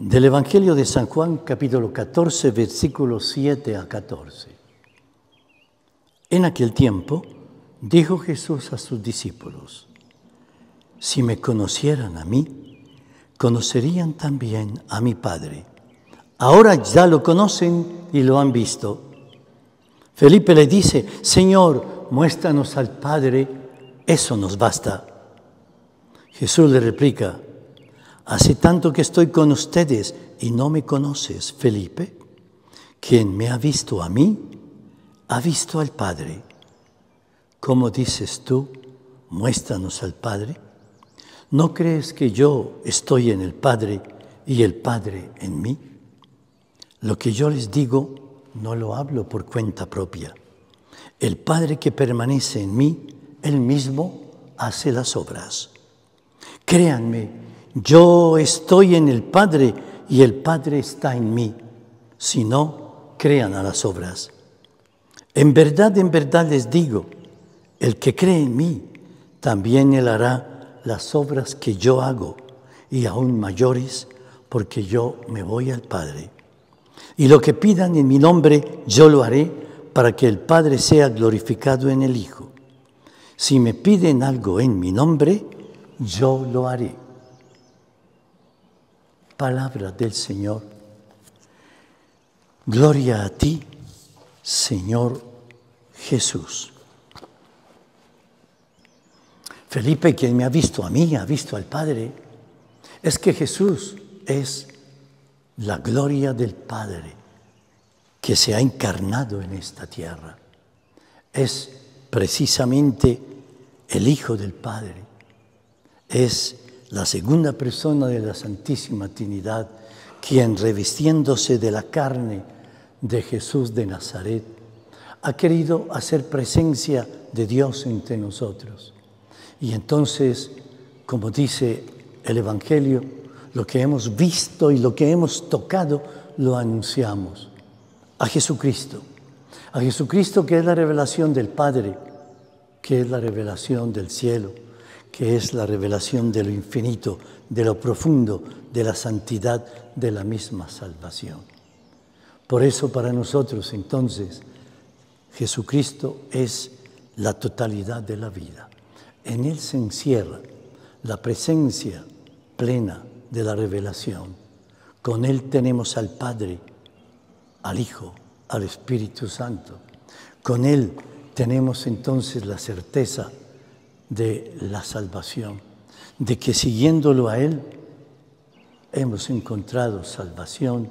Del Evangelio de San Juan, capítulo 14, versículos 7 a 14. En aquel tiempo dijo Jesús a sus discípulos, si me conocieran a mí, conocerían también a mi Padre. Ahora ya lo conocen y lo han visto. Felipe le dice, Señor, muéstranos al Padre, eso nos basta. Jesús le replica, Hace tanto que estoy con ustedes y no me conoces, Felipe. Quien me ha visto a mí, ha visto al Padre. ¿Cómo dices tú, muéstranos al Padre? ¿No crees que yo estoy en el Padre y el Padre en mí? Lo que yo les digo no lo hablo por cuenta propia. El Padre que permanece en mí, él mismo hace las obras. Créanme yo estoy en el Padre y el Padre está en mí. Si no, crean a las obras. En verdad, en verdad les digo, el que cree en mí, también él hará las obras que yo hago y aún mayores, porque yo me voy al Padre. Y lo que pidan en mi nombre, yo lo haré para que el Padre sea glorificado en el Hijo. Si me piden algo en mi nombre, yo lo haré. Palabra del Señor. Gloria a ti, Señor Jesús. Felipe, quien me ha visto a mí, ha visto al Padre. Es que Jesús es la gloria del Padre que se ha encarnado en esta tierra. Es precisamente el Hijo del Padre. Es la segunda persona de la Santísima Trinidad, quien revistiéndose de la carne de Jesús de Nazaret, ha querido hacer presencia de Dios entre nosotros. Y entonces, como dice el Evangelio, lo que hemos visto y lo que hemos tocado lo anunciamos. A Jesucristo. A Jesucristo que es la revelación del Padre, que es la revelación del cielo que es la revelación de lo infinito, de lo profundo, de la santidad de la misma salvación. Por eso para nosotros entonces Jesucristo es la totalidad de la vida. En Él se encierra la presencia plena de la revelación. Con Él tenemos al Padre, al Hijo, al Espíritu Santo. Con Él tenemos entonces la certeza de la salvación, de que siguiéndolo a Él hemos encontrado salvación,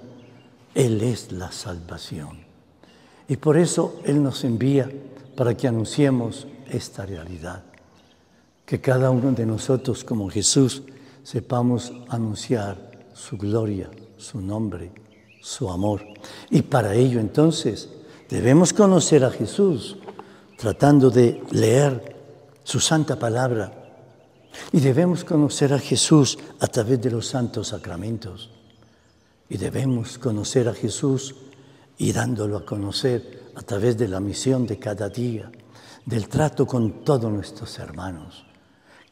Él es la salvación. Y por eso Él nos envía para que anunciemos esta realidad, que cada uno de nosotros como Jesús sepamos anunciar su gloria, su nombre, su amor. Y para ello entonces debemos conocer a Jesús, tratando de leer su santa palabra. Y debemos conocer a Jesús a través de los santos sacramentos. Y debemos conocer a Jesús y dándolo a conocer a través de la misión de cada día, del trato con todos nuestros hermanos.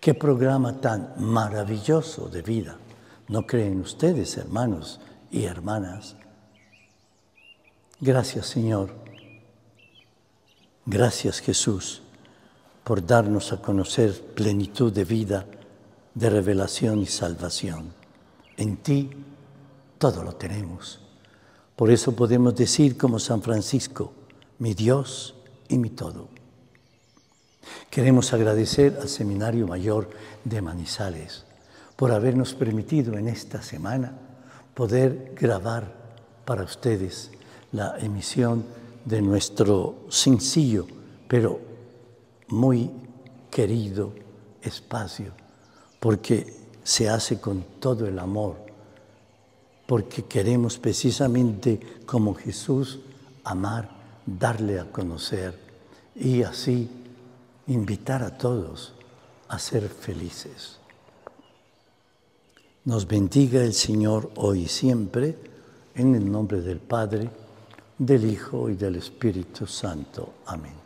Qué programa tan maravilloso de vida. ¿No creen ustedes, hermanos y hermanas? Gracias, Señor. Gracias, Jesús por darnos a conocer plenitud de vida, de revelación y salvación. En ti todo lo tenemos. Por eso podemos decir como San Francisco, mi Dios y mi todo. Queremos agradecer al Seminario Mayor de Manizales por habernos permitido en esta semana poder grabar para ustedes la emisión de nuestro sencillo pero muy querido espacio, porque se hace con todo el amor, porque queremos precisamente como Jesús amar, darle a conocer y así invitar a todos a ser felices. Nos bendiga el Señor hoy y siempre, en el nombre del Padre, del Hijo y del Espíritu Santo. Amén.